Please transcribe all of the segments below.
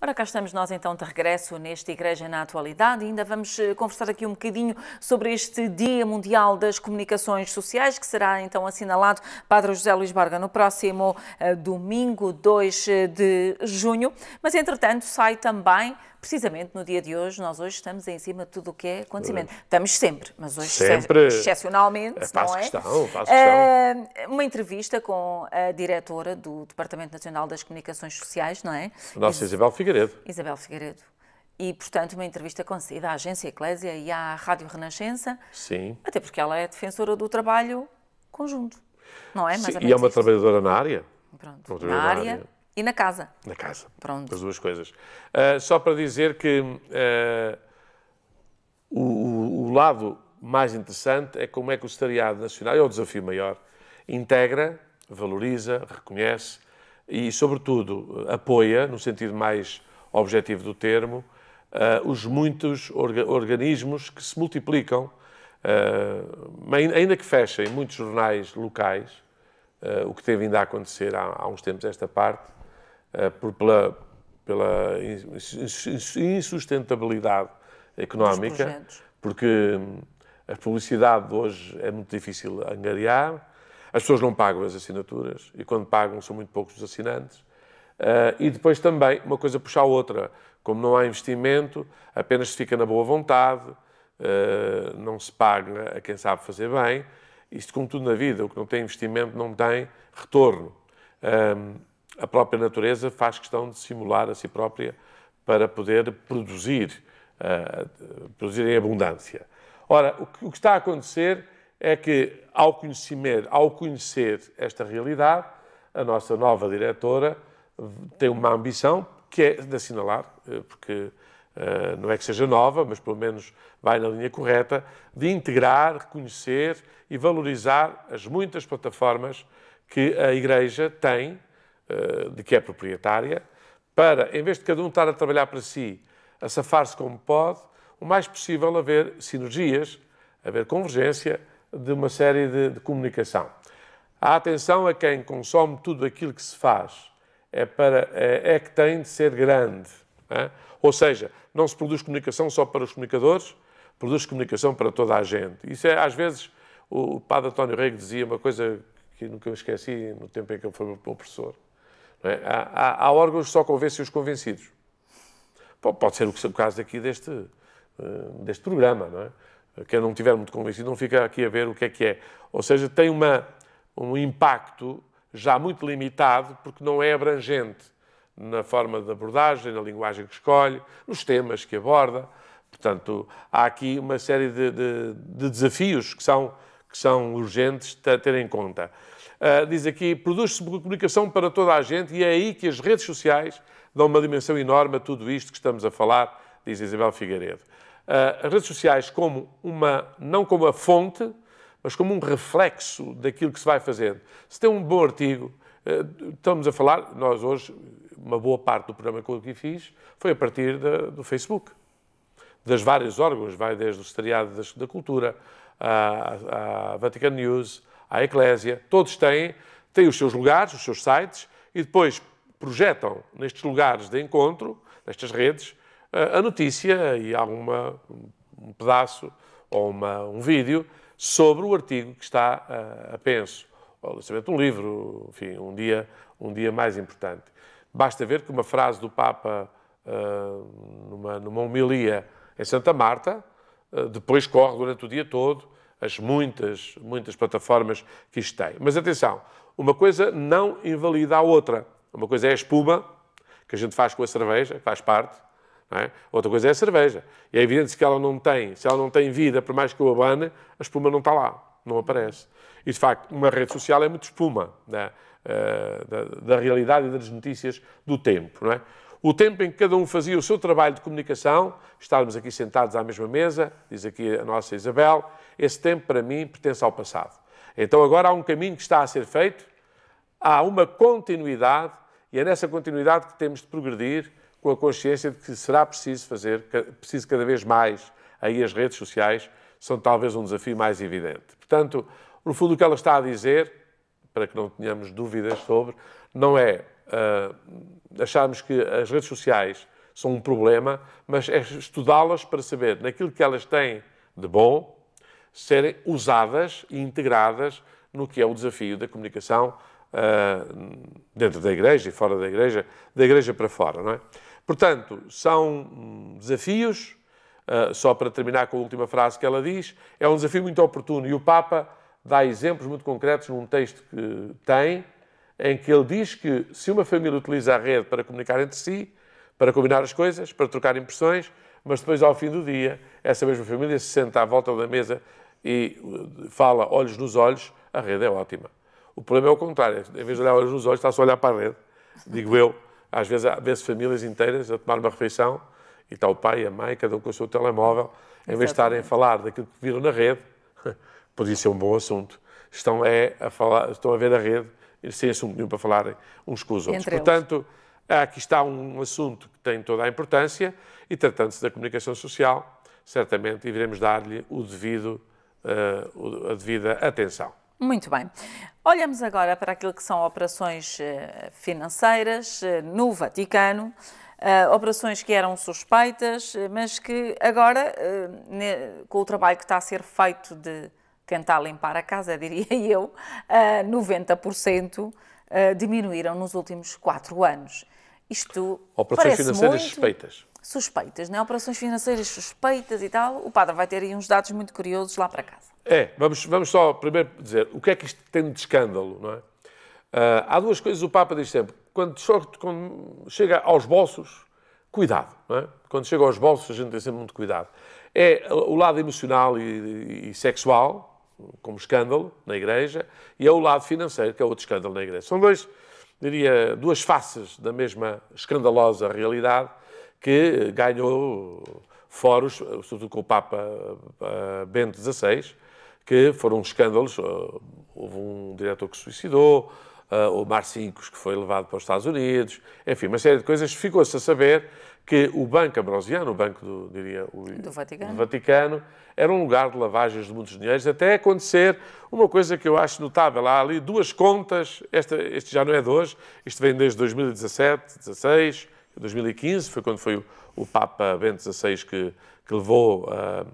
Ora, cá estamos nós então de regresso nesta Igreja na Atualidade e ainda vamos eh, conversar aqui um bocadinho sobre este Dia Mundial das Comunicações Sociais, que será então assinalado Padre José Luís Barga no próximo eh, domingo, 2 eh, de junho. Mas entretanto sai também precisamente no dia de hoje, nós hoje estamos em cima de tudo o que é acontecimento. Estamos sempre, mas hoje sempre. excepcionalmente, é, faço não é? questão, é? Faço ah, questão. Uh, uma entrevista com a diretora do Departamento Nacional das Comunicações Sociais, não é? Nossa, Isabel Figueiredo. Isabel Figueiredo. E, portanto, uma entrevista concedida à Agência Eclésia e à Rádio Renascença. Sim. Até porque ela é defensora do trabalho conjunto, não é? Sim, e é uma trabalhadora na área. Pronto, na área. área e na casa? Na casa. Pronto. As duas coisas. Uh, só para dizer que uh, o, o, lado mais interessante é como é que o Secretariado Nacional, é o desafio maior, integra, valoriza, reconhece e, sobretudo, apoia, no sentido mais objetivo do termo, uh, os muitos orga organismos que se multiplicam, ainda que fechem muitos jornais locais, o que tem vindo a acontecer há, há uns tempos esta parte, eh, por, pela, pela insustentabilidade económica, porque hum, a publicidade hoje é muito difícil angariar, as pessoas não pagam as assinaturas e quando pagam são muito poucos os assinantes. Eh, e depois também, uma coisa puxa a outra, como não há investimento, apenas se fica na boa vontade, eh, não se paga a quem sabe fazer bem. Isto, como tudo na vida, o que não tem investimento não tem retorno. Hum, a própria natureza faz questão de simular a si própria para poder produzir, uh, produzir em abundância. Ora, o que, o que está a acontecer é que, ao conhecer, ao conhecer esta realidade, a nossa nova diretora tem uma ambição que é de assinalar, eh, porque uh, não é que seja nova, mas pelo menos vai na linha correta, de integrar, reconhecer e valorizar as muitas plataformas que a Igreja tem eh, de que é proprietária, para, em vez de cada um estar a trabalhar para si, a safar-se como pode, o mais possível haver sinergias, haver convergência de uma série de, de comunicação. A atenção a quem consome tudo aquilo que se faz é, para, é, é que tem de ser grande. É? Ou seja, não se produz comunicação só para os comunicadores, produz comunicação para toda a gente. Isso é, às vezes, o, padre António Rego dizia uma coisa que nunca me esqueci no tempo em que ele foi meu professor. É? Há, há, há, órgãos que só convencem os convencidos. Pode ser o caso aqui deste, eh, deste programa, não é? Quem não estiver muito convencido não fica aqui a ver o que é que é. Ou seja, tem uma, um impacto já muito limitado, porque não é abrangente na forma de abordagem, na linguagem que escolhe, nos temas que aborda. Portanto, há aqui uma série de, de, de desafios que são, que são urgentes a ter em conta. Ah, diz aqui, produz-se comunicação para toda a gente e é aí que as redes sociais dão uma dimensão enorme a tudo isto que estamos a falar, diz Isabel Figueiredo. Uh, as redes sociais como uma, não como a fonte, mas como um reflexo daquilo que se vai fazendo. Se tem um bom artigo, uh, estamos a falar, nós hoje, uma boa parte do programa que eu aqui fiz foi a partir do Facebook, das várias órgãos, vai desde o Secretariado da Cultura, à, à Vatican News, à Eclésia. Todos têm, têm os seus lugares, os seus sites, e depois projetam nestes lugares de encontro, nestas redes, eh, a notícia e alguma um pedaço ou uma, um vídeo sobre o artigo que está a, eh, a penso, ou lançamento de um livro, enfim, um dia, um dia mais importante. Basta ver que uma frase do Papa eh, numa, numa homilia em Santa Marta, depois corre durante o dia todo as muitas, muitas plataformas que isto tem. Mas atenção, uma coisa não invalida a outra. Uma coisa é a espuma, que a gente faz com a cerveja, faz parte, é? Outra coisa é a cerveja. E é evidente que ela não tem, se ela não tem vida, por mais que eu abane, a espuma não está lá, não aparece. E, de facto, uma rede social é muito espuma da, é? eh, da, da realidade e das notícias do tempo, não é? o tempo em que cada um fazia o seu trabalho de comunicação, estarmos aqui sentados à mesma mesa, diz aqui a nossa Isabel, esse tempo para mim pertence ao passado. Então agora há um caminho que está a ser feito, há uma continuidade e é nessa continuidade que temos de progredir com a consciência de que será preciso fazer, preciso cada vez mais. Aí as redes sociais são talvez um desafio mais evidente. Portanto, no fundo, o que ela está a dizer, para que não tenhamos dúvidas sobre, não é uh, acharmos que as redes sociais são um problema, mas é estudá-las para saber, naquilo que elas têm de bom, serem usadas e integradas no que é o desafio da comunicação uh, dentro da igreja e fora da igreja, da igreja para fora, não é? Portanto, são desafios, uh, só para terminar com a última frase que ela diz, é um desafio muito oportuno e o Papa dá exemplos muito concretos num texto que tem, em que ele diz que se uma família utiliza a rede para comunicar entre si, para combinar as coisas, para trocar impressões, mas depois, ao fim do dia, essa mesma família se senta à volta da mesa e uh, fala olhos nos olhos, a rede é ótima. O problema é o contrário, em vez de olhar olhos nos olhos, está-se a olhar para a rede, digo eu. Às vezes, vê vezes famílias inteiras a tomar uma refeição e está o pai e a mãe, cada um com o seu telemóvel, em vez de estarem a falar daquilo que viram na rede, podia ser é um bom assunto, estão, é, a falar, estão a ver a rede sem assunto nenhum para falar uns com os outros. Entre Portanto, eles. aqui está um assunto que tem toda a importância e, tratando-se da comunicação social, certamente iremos dar-lhe o devido, uh, a devida atenção. Muito bem. Olhamos agora para aquilo que são operações eh, financeiras eh, no Vaticano. Uh, operações que eram suspeitas, mas que agora, uh, ne, com o trabalho que está a ser feito de tentar limpar a casa, diria eu, 90% ah, ah, diminuíram nos últimos quatro anos. Isto Operações financeiras muito... suspeitas. Suspeitas, é? Operações financeiras suspeitas e tal. O padre vai ter aí uns dados muito curiosos lá para casa. É, vamos, vamos só primeiro dizer o que é que isto tem de escândalo, não é? Uh, há duas coisas o Papa diz sempre. Quando, quando chega aos bolsos, cuidado, não é? Quando chega aos bolsos, a gente tem sempre muito cuidado. É o lado emocional e, e, e sexual, como escândalo na Igreja, e é o lado financeiro, que é outro escândalo na Igreja. São dois, diria, duas faces da mesma escandalosa realidade que ganhou foros, sobretudo com o Papa eh, Bento XVI, que foram escândalos. Eh, houve um diretor que suicidou, uh, o Mar 5 que foi levado para os Estados Unidos, enfim, uma série de coisas. Ficou-se a saber que o Banco Ambrosiano, o Banco do, diria, o, do, Vaticano. do, Vaticano. era um lugar de lavagens de muitos dinheiros, até acontecer uma coisa que eu acho notável. Há ali duas contas, esta, este já não é de hoje, isto vem desde 2017, 2016, 2015, foi quando foi o, o Papa Bento XVI que, que levou uh,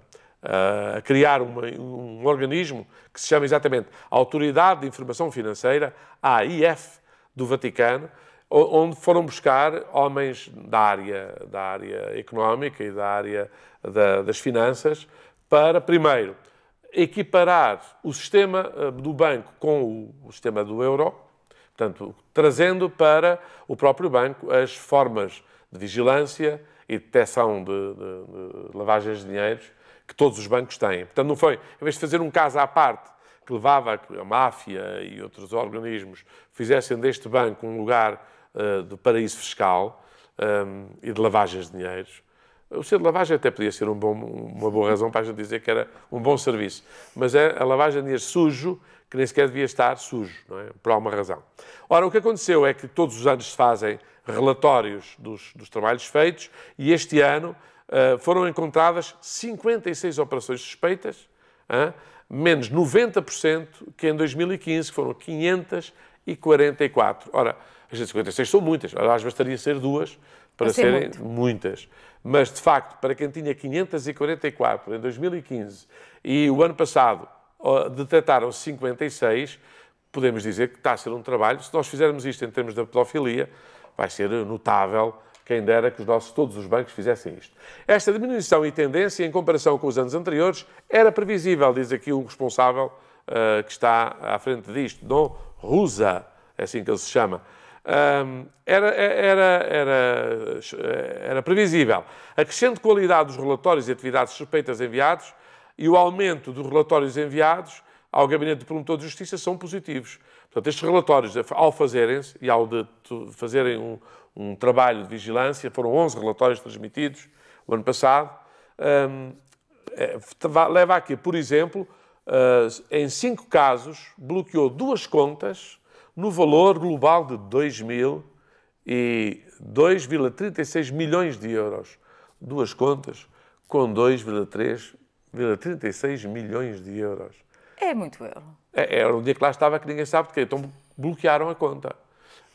a criar uma, um organismo que se chama exatamente Autoridade de Informação Financeira, AIF, do Vaticano, onde foram buscar homens da área, da área económica e da área da, das finanças para, primeiro, equiparar o sistema eh, do banco com o sistema do euro, portanto, trazendo para o próprio banco as formas de vigilância e detecção de, de, de lavagens de dinheiros que todos os bancos têm. Portanto, não foi, em vez de fazer um caso à parte, que levava a que a máfia e outros organismos fizessem deste banco um lugar uh, de paraíso fiscal um, ehm, e de lavagens de dinheiros, o ser de lavagem até podia ser um bom, uma boa razão para a gente dizer que era um bom serviço, mas é a lavagem de dinheiro sujo, que nem sequer devia estar sujo, é? por alguma razão. Ora, o que aconteceu é que todos os anos se fazem relatórios dos, dos trabalhos feitos e este ano eh, foram encontradas 56 operações suspeitas, menos 90% que em 2015, que foram 544. Ora, as 56 são muitas, aliás, bastaria ser duas para ser serem muito. muitas. Mas, de facto, para quem tinha 544 em 2015 e o ano passado detectaram 56, podemos dizer que está a ser um trabalho. Se nós fizermos isto em termos da pedofilia, vai ser notável quem dera que os nossos, todos os bancos fizessem isto. Esta diminuição e tendência, em comparação com os anos anteriores, era previsível, diz aqui um responsável uh, que está à frente disto, Dom Rusa, é assim que ele se chama. Um, é, era, era, era, eh, era previsível. A crescente qualidade dos relatórios e atividades suspeitas enviados e o aumento dos relatórios enviados ao Gabinete do Promotor de Justiça são positivos. Portanto, estes relatórios, ao fazerem-se e ao de fazerem um, um, trabalho de vigilância, foram 11 relatórios transmitidos o ano passado, hum, é, leva aqui, por exemplo, uh, em cinco casos, bloqueou duas contas no valor global de 2,36 milhões de euros. Duas contas com 2,36 milhões de euros. É muito euro. É, é, era um dia que lá estava que ninguém sabe de quê. Então bloquearam a conta.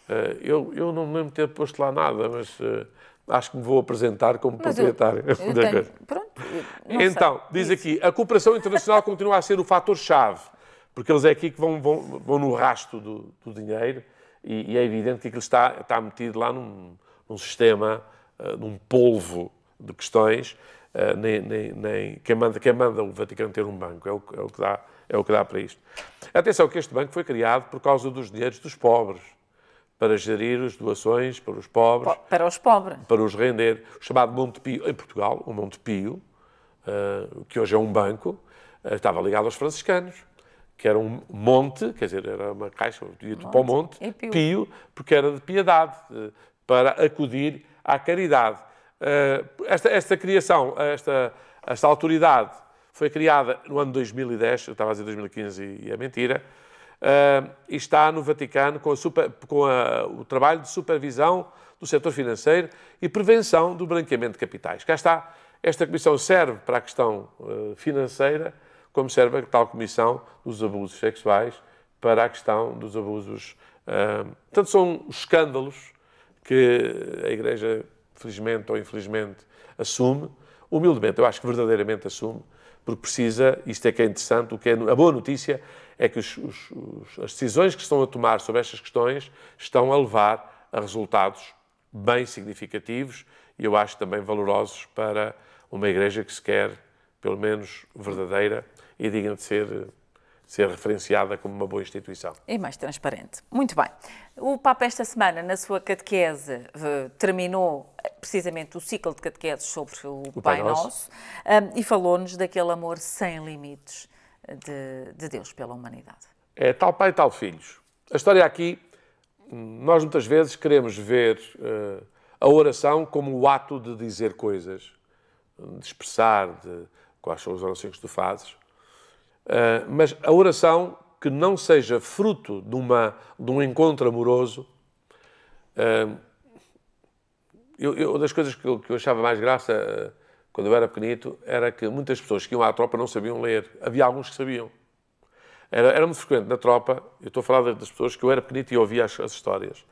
Eh, eu, eu não me lembro de ter posto lá nada, mas eh, acho que me vou apresentar como Mas proprietário. Eu, eu é é? tenho, pronto, então, sei. diz aqui, a cooperação internacional continua a ser o fator-chave, porque eles é aqui que vão, vão, vão no rastro do, do dinheiro e, e, é evidente que aquilo está, está metido lá num, num sistema, uh, num polvo de questões. Uh, nem, nem, nem, quem, manda, quem manda o Vaticano ter um banco é o, é o que dá é o que dá para isto. Atenção que este banco foi criado por causa dos dinheiros dos pobres, para gerir as doações para os pobres. Para os pobres. Para os render. O chamado Monte Pio em Portugal, o Monte uh, que hoje é um banco, uh, estava ligado aos franciscanos, que era um monte, quer dizer, era uma caixa, ia monte. para o monte, é pio. pio, porque era de piedade, uh, para acudir à caridade. Esta, esta criação, esta, esta autoridade foi criada no ano 2010, eu estava a dizer 2015 e é mentira, uh, e está no Vaticano com, a super, com a, o trabalho de supervisão do setor financeiro e prevenção do branqueamento de capitais. Cá está, esta comissão serve para a questão uh, financeira, como serve a tal comissão dos abusos sexuais para a questão dos abusos. Uh, portanto, são escândalos que a Igreja, felizmente ou infelizmente, assume, humildemente, eu acho que verdadeiramente assume, porque precisa, isto é que é interessante, o que é a boa notícia é que os, os, os, as decisões que estão a tomar sobre estas questões estão a levar a resultados bem significativos e eu acho também valorosos para uma igreja que se quer, pelo menos, verdadeira e digna de ser ser referenciada como uma boa instituição. E é mais transparente. Muito bem. O Papa, esta semana, na sua catequese, eh, terminou eh, precisamente o ciclo de catequeses sobre o, o Pai, Nosso, eh, e falou-nos daquele amor sem limites de, de Deus pela humanidade. É tal pai, tal filhos. A história aqui, nós muitas vezes queremos ver uh, a oração como o ato de dizer coisas, de expressar de, quais são as orações que tu fazes. Ah, mas a oração que não seja fruto de, uma, de um encontro amoroso. Ah, eu, eu, uma das coisas que eu, que eu, achava mais graça ah, quando eu era pequenito era que muitas pessoas que iam à tropa não sabiam ler. Havia alguns que sabiam. Era, era muito frequente na tropa, eu estou a falar das pessoas que eu era pequenito e ouvia as, as histórias.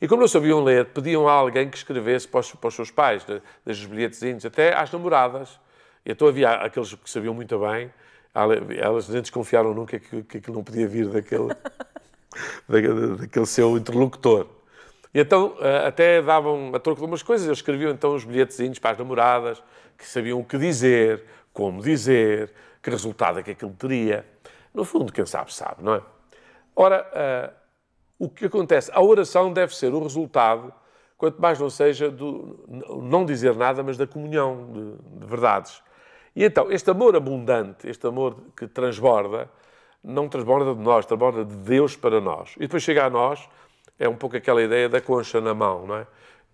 E como não sabiam ler, pediam a alguém que escrevesse para os, para os seus pais, desde os bilhetezinhos até às namoradas. E então havia aqueles que sabiam muito bem elas nem desconfiaram nunca que, que aquilo não podia vir daquele, da, daquele seu interlocutor. E então eh, até davam a troco de umas coisas, eles escreviam então os bilhetezinhos para as namoradas, que sabiam o que dizer, como dizer, que resultado é que aquilo teria. No fundo, quem sabe, sabe, não é? Ora, uh, o que acontece? A oração deve ser o resultado, quanto mais não seja do não dizer nada, mas da comunhão de, de verdades. E então, este amor abundante, este amor que transborda, não transborda de nós, transborda de Deus para nós. E depois chega a nós, é um pouco aquela ideia da concha na mão, não é?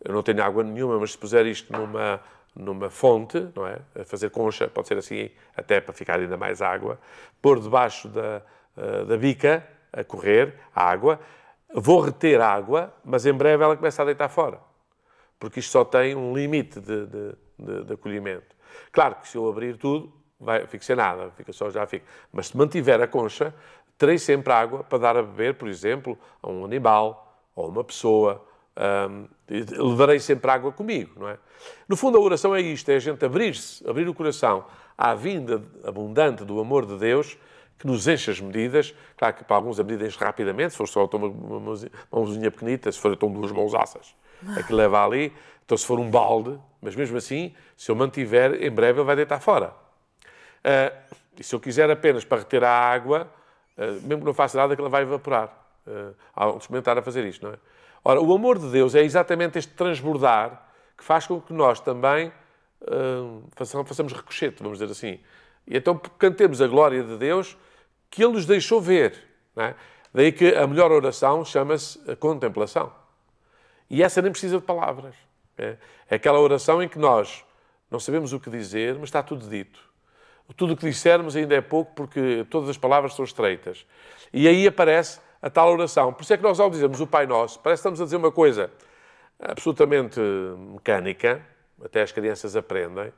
Eu não tenho água nenhuma, mas se puser isto numa, numa fonte, não é? A fazer concha, pode ser assim, até para ficar ainda mais água, pôr debaixo da, eh, da bica, a correr, a água, vou reter água, mas em breve ela começa a deitar fora, porque isto só tem um limite de, de, de, de acolhimento. Claro que se eu abrir tudo, vai, fica sem nada, fica só já fica. Mas se mantiver a concha, terei sempre água para dar a beber, por exemplo, a um animal ou uma pessoa. Um, levarei sempre água comigo, não é? No fundo, a oração é isto: é a gente abrir-se, abrir o coração à vinda abundante do amor de Deus que nos enche as medidas. Claro que para alguns a medida enche rapidamente, se for só uma, uma, uma mãozinha pequenita, se for então duas mãos assas. Aquilo leva ali, então se for um balde, mas mesmo assim, se eu mantiver, em breve ele vai deitar fora. Uh, e se eu quiser apenas para reter a água, uh, mesmo que não faça nada, que ela vai evaporar. Ah, há um experimentar a fazer isto, não é? Ora, o amor de Deus é exatamente este transbordar que faz com que nós também uh, façamos, façamos ricochete, vamos dizer assim. E então cantemos a glória de Deus que Ele nos deixou ver. É? Daí que a melhor oração chama-se contemplação. E essa nem precisa de palavras. É, é aquela oração em que nós não sabemos o que dizer, mas está tudo dito. Tudo o que dissermos ainda é pouco porque todas as palavras são estreitas. E aí aparece a tal oração. Por isso é que nós, ao dizermos o Pai Nosso, parece que estamos a dizer uma coisa absolutamente mecânica, até as crianças aprendem.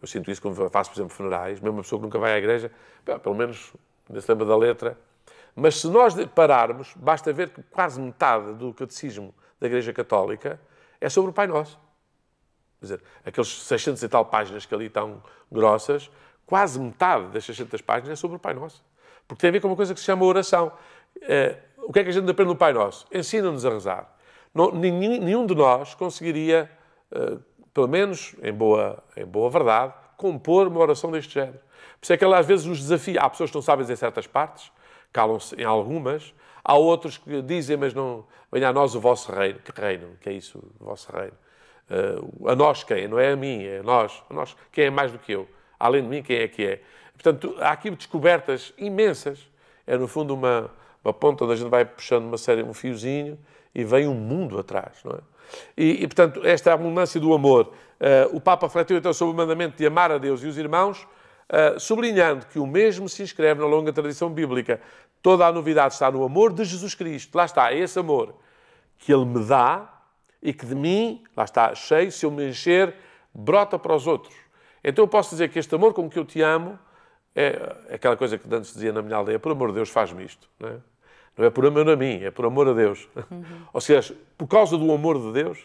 Eu sinto isso quando faço, por exemplo, funerais, mesmo uma pessoa que nunca vai à igreja, pelo menos nesse se lembra da letra. Mas se nós pararmos, basta ver que quase metade do catecismo da Igreja Católica é sobre o Pai Nosso. Quer dizer, aqueles 600 e tal páginas que ali estão grossas, quase metade das 600 páginas é sobre o Pai Nosso. Porque tem a ver com uma coisa que se chama oração. Eh, o que é que a gente aprende no Pai Nosso? Ensina-nos a rezar. nenhum de nós conseguiria, eh, pelo menos em boa, em boa verdade, compor uma oração deste género. Por isso é que ela às vezes nos desafia. Há pessoas que não sabem dizer certas partes, calam-se em algumas, Há outros que dizem, mas não. Venha a nós o vosso reino. Que reino? Que é isso, o vosso reino? Uh, a nós quem? Não é a mim, é a nós. A nós quem é mais do que eu? Além de mim, quem é que é? Portanto, há aqui descobertas imensas. É, no fundo, uma, uma ponta onde a gente vai puxando uma série, um fiozinho e vem um mundo atrás, não é? E, e portanto, esta é abundância do amor. Uh, o Papa refletiu então sobre o mandamento de amar a Deus e os irmãos Uh, sublinhando que o mesmo se inscreve na longa tradição bíblica. Toda a novidade está no amor de Jesus Cristo. Lá está, é esse amor que Ele me dá e que de mim, lá está, cheio, se eu me encher, brota para os outros. Então eu posso dizer que este amor com que eu te amo é, é aquela coisa que antes dizia na minha aldeia: por amor de Deus, faz-me isto. Não é? não é? por amor a mim, é por amor a Deus. Uhum. Ou seja, por causa do amor de Deus,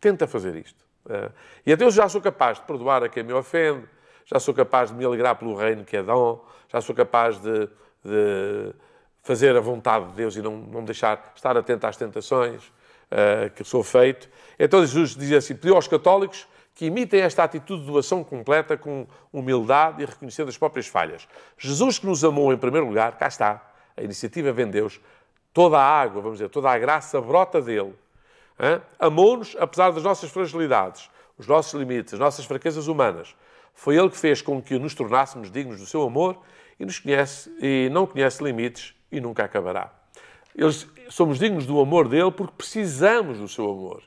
tenta fazer isto. Ah, e até eu já sou capaz de perdoar a quem me ofende, já sou capaz de me alegrar pelo reino que é dom, já sou capaz de, de fazer a vontade de Deus e não, não deixar estar atento às tentações uh, que sou feito. Então Jesus dizia assim: pediu aos católicos que imitem esta atitude de doação completa com humildade e reconhecendo as próprias falhas. Jesus que nos amou em primeiro lugar, cá está, a iniciativa vem Deus, toda a água, vamos dizer, toda a graça brota dele. Amou-nos apesar das nossas fragilidades, os nossos limites, as nossas fraquezas humanas. Foi Ele que fez com que nos tornássemos dignos do seu amor e nos conhece e não conhece limites e nunca acabará. Eles, somos dignos do amor dele porque precisamos do seu amor.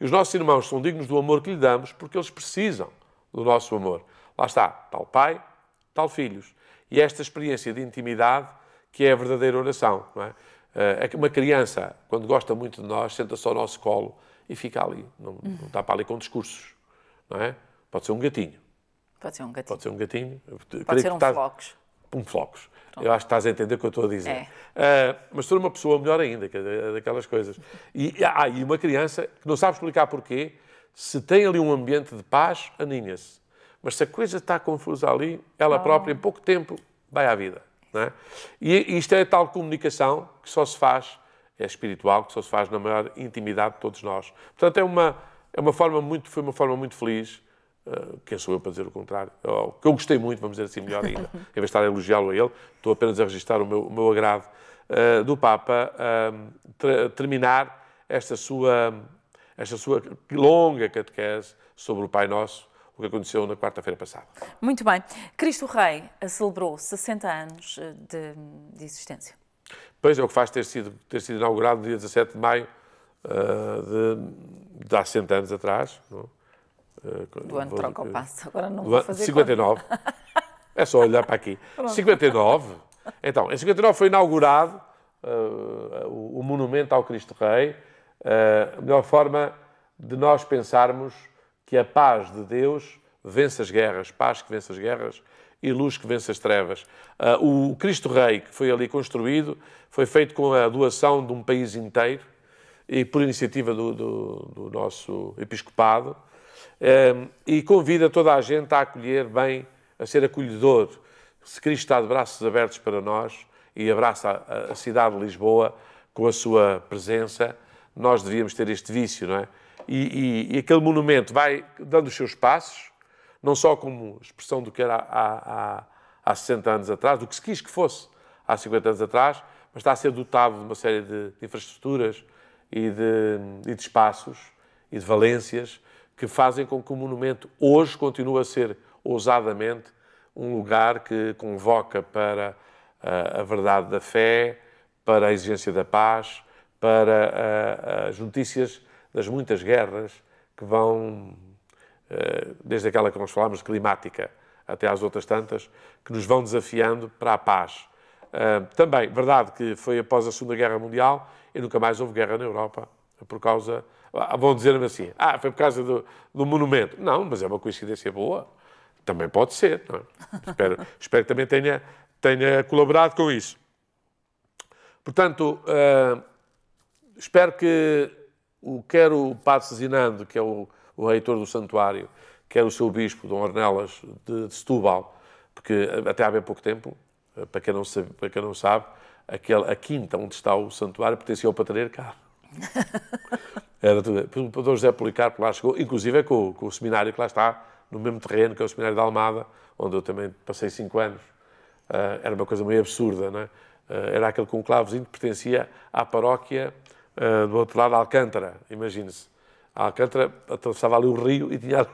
E os nossos irmãos são dignos do amor que lhe damos porque eles precisam do nosso amor. Lá está, tal pai, tal filhos. E esta experiência de intimidade que é a verdadeira oração. Não é? Eh, é que uma criança, quando gosta muito de nós, senta-se ao nosso colo e fica ali. Não, não está para ali com discursos. Não é? Pode ser um gatinho. Pode ser um gatinho. Pode ser um gatinho. Pode Creio ser um estás... flocos. Um flocos. Pronto. Eu acho que estás a entender o que eu estou a dizer. É. Uh, mas sou uma pessoa melhor ainda, é daquelas coisas. E, ah, e uma criança que não sabe explicar porquê, se tem ali um ambiente de paz, aninha-se. Mas se a coisa está confusa ali, ela oh. própria, em pouco tempo, vai à vida. Não é? E isto é tal comunicação que só se faz, é espiritual, que só se faz na maior intimidade de todos nós. Portanto, é uma, é uma forma muito, foi uma forma muito feliz ah, quem sou eu para dizer o contrário? Oh, que eu gostei muito, vamos dizer assim melhor ainda, em vez de estar a elogiá-lo a ele, estou apenas a registrar o meu, o meu agrado uh, do Papa uh, terminar esta sua, esta sua longa catequese sobre o Pai Nosso, o que aconteceu na quarta-feira passada. Muito bem. Cristo Rei celebrou 60 anos de, de, existência. Pois é, o que faz ter sido, ter sido inaugurado no dia 17 de maio de, de há 100 anos atrás, não? É? Eh, do ano troca o passo, agora não vou fazer 59. Conta. É só olhar para aqui. Pronto. 59. Então, em 59 foi inaugurado uh, o, o, Monumento ao Cristo Rei, uh, a melhor forma de nós pensarmos que a paz de Deus vence as guerras, paz que vence as guerras e luz que vence as trevas. Uh, o Cristo Rei que foi ali construído foi feito com a doação de um país inteiro e por iniciativa do, do, do nosso episcopado. Ehm, e convida toda a gente a acolher bem, a ser acolhedor. Se Cristo está de braços abertos para nós e abraça a, cidade de Lisboa com a sua presença, nós devíamos ter este vício, não é? E, e, e, aquele monumento vai dando os seus passos, não só como expressão do que era há, há, há 60 anos atrás, do que se quis que fosse há 50 anos atrás, mas está a ser dotado de uma série de infraestruturas e de, e de espaços e de valências que fazem com que o monumento hoje continue a ser ousadamente um lugar que convoca para eh, a verdade da fé, para a exigência da paz, para eh, as notícias das muitas guerras que vão, eh, desde aquela que nós falámos, climática, até às outras tantas, que nos vão desafiando para a paz. Também, verdade que foi após a Segunda Guerra Mundial e nunca mais houve guerra na Europa, por causa ah, vão dizer-me assim, ah, foi por causa do, do monumento. Não, mas é uma coincidência boa. Também pode ser, não é? espero, espero que também tenha, tenha colaborado com isso. Portanto, uh, espero que o, quer o Padre Cezinando, que é o, o, reitor do santuário, quer o seu bispo, Dom Ornelas, de, de Setúbal, porque até há bem pouco tempo, ah, para quem não sabe, para quem não sabe aquele, a quinta onde está o santuário pertencia ao Patreiro Carlos. Era de, o Dr. José Policarpo lá chegou, inclusive é com, com o seminário que lá está, no mesmo terreno que é o seminário da Almada, onde eu também passei cinco anos. Uh, era uma coisa meio absurda, não é? Uh, era aquele conclavezinho que pertencia à paróquia uh, do outro lado, Alcântara, imagine-se. A Alcântara atravessava ali o rio e tinha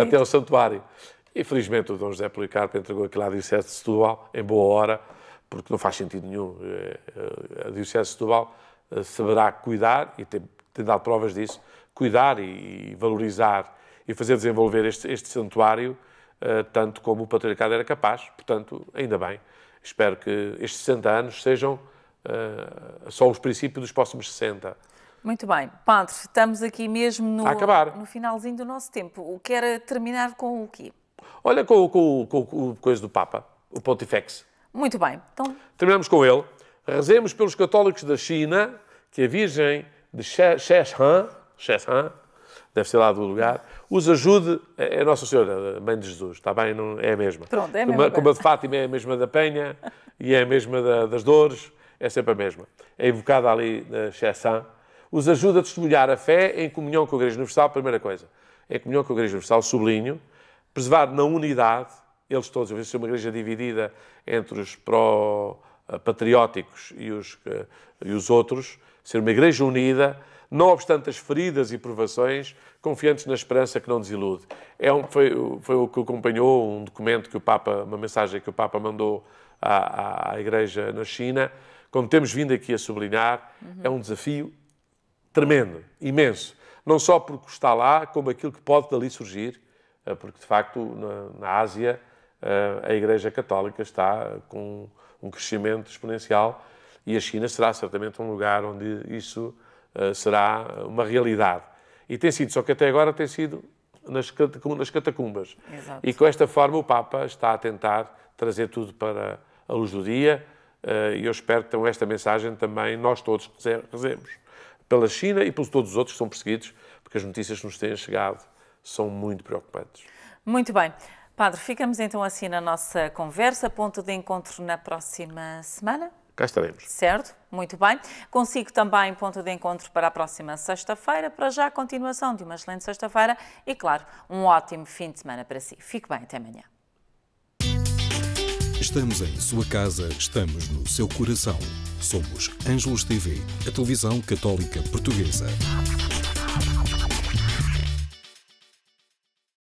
até o santuário. E, felizmente o Dom José Policarpo entregou aquilo à Diocese de Setúbal em boa hora, porque não faz sentido nenhum. Eh, eh, a Diocese de Setúbal eh, saberá cuidar e tem, tem dado provas disso, cuidar e valorizar e fazer desenvolver este, este santuário eh, tanto como o patriarcado era capaz. Portanto, ainda bem. Espero que estes 60 anos sejam eh, só os princípios dos próximos 60. Muito bem. Padre, estamos aqui mesmo no, no finalzinho do nosso tempo. Quer terminar com o quê? Olha, com, com, com, com o coisa do Papa, o Pontifex. Muito bem. Então... Terminamos com ele. Rezemos pelos católicos da China, que a Virgem de Sheshan, Sheshan, deve ser lá do lugar, os ajude, é, é Nossa Senhora, Mãe de Jesus, está bem? Não, é a mesma. Pronto, é a mesma. Como, a de Fátima é a mesma da Penha e é a mesma da, das Dores, é sempre a mesma. É invocada ali na eh, Sheshan. Os ajuda a testemunhar a fé em comunhão com a Igreja Universal, primeira coisa. Em comunhão com a Igreja Universal, sublinho, preservar na unidade, eles todos, eu vejo é uma igreja dividida entre os pró eh, patrióticos e os, e os outros, ser uma igreja unida, não obstante as feridas e provações, confiantes na esperança que não desilude. É um, foi, foi o que acompanhou um documento que o Papa, uma mensagem que o Papa mandou à, à, à Igreja na China, como temos vindo aqui a sublinhar, uhum. é um desafio tremendo, imenso. Não só porque está lá, como aquilo que pode dali surgir, eh, porque de facto na, na Ásia eh, a Igreja Católica está com um crescimento exponencial e a China será certamente um lugar onde isso uh, será uma realidade. E tem sido, só que até agora tem sido nas, catacumbas. Exato. E com esta forma o Papa está a tentar trazer tudo para a luz do dia uh, e eu espero que esta mensagem também nós todos rezemos pela China e pelos todos os outros que são perseguidos, porque as notícias que nos têm chegado são muito preocupantes. Muito bem. Padre, ficamos então assim na nossa conversa. Ponto de encontro na próxima semana. Cá estaremos. Certo, muito bem. Consigo também ponto de encontro para a próxima sexta-feira. Para já, a continuação de uma excelente sexta-feira e, claro, um ótimo fim de semana para si. Fique bem, até amanhã. Estamos em sua casa, estamos no seu coração. Somos Ângelos TV, a televisão católica portuguesa.